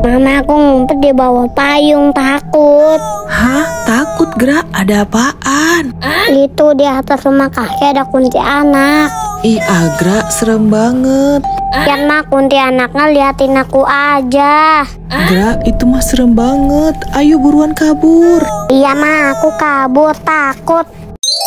Mama aku ngumpet di bawah payung takut. Hah? Takut Gra? Ada apaan? Itu di atas rumah kakek ada kunci anak. Ih iya, Agra serem banget. Ya mah kunti anaknya liatin aku aja. Gra itu mah serem banget. Ayo buruan kabur. Iya ma aku kabur takut.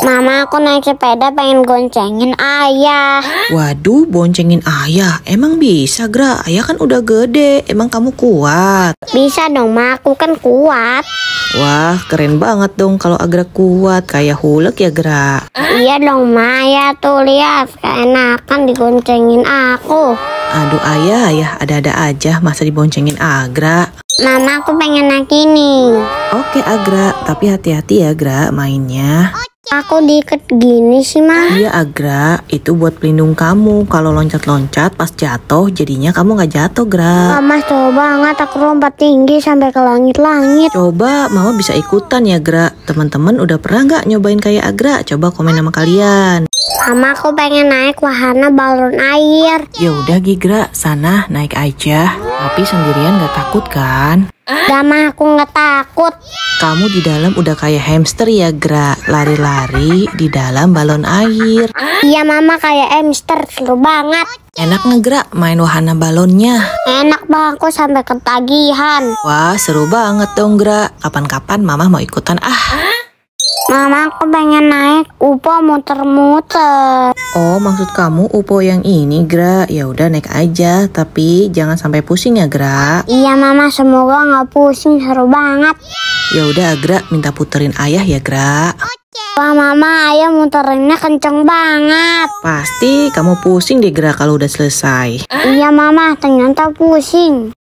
Mama, aku naik sepeda pengen goncengin ayah. Waduh, boncengin ayah. Emang bisa, Gra? Ayah kan udah gede. Emang kamu kuat? Bisa dong, Ma. Aku kan kuat. Wah, keren banget dong kalau Agra kuat. Kayak hulek ya, Gra? Iya dong, Ma. Ya tuh, lihat. Keenakan digoncengin aku. Aduh, ayah, ayah. Ada-ada aja masa diboncengin Agra. Mama aku pengen naik ini. Oke Agra, tapi hati-hati ya Agra mainnya. Aku diikat gini sih ma. Iya Agra, itu buat pelindung kamu. Kalau loncat-loncat pas jatuh, jadinya kamu nggak jatuh Gra. Mama coba banget aku lompat tinggi sampai ke langit-langit. Coba, Mama bisa ikutan ya Gra. Teman-teman udah pernah nggak nyobain kayak Agra? Coba komen sama kalian. Mama aku pengen naik wahana balon air. Ya udah Gigra, sana naik aja. Tapi sendirian gak takut kan? Gak mah aku gak takut. Kamu di dalam udah kayak hamster ya Gra, lari-lari di dalam balon air. Iya mama kayak hamster, seru banget. Enak ngegerak main wahana balonnya. Enak banget aku sampai ketagihan. Wah seru banget dong Gra, kapan-kapan mama mau ikutan ah. Mama aku pengen naik UPO muter-muter. Oh, maksud kamu UPO yang ini, Gra? Ya udah naik aja, tapi jangan sampai pusing ya, Gra. Iya, Mama, semoga nggak pusing, seru banget. Ya udah, Gra, minta puterin ayah ya, Gra. Oke. Wah, Mama, ayah muterinnya kenceng banget. Pasti kamu pusing deh, Gra, kalau udah selesai. Iya, Mama, ternyata pusing.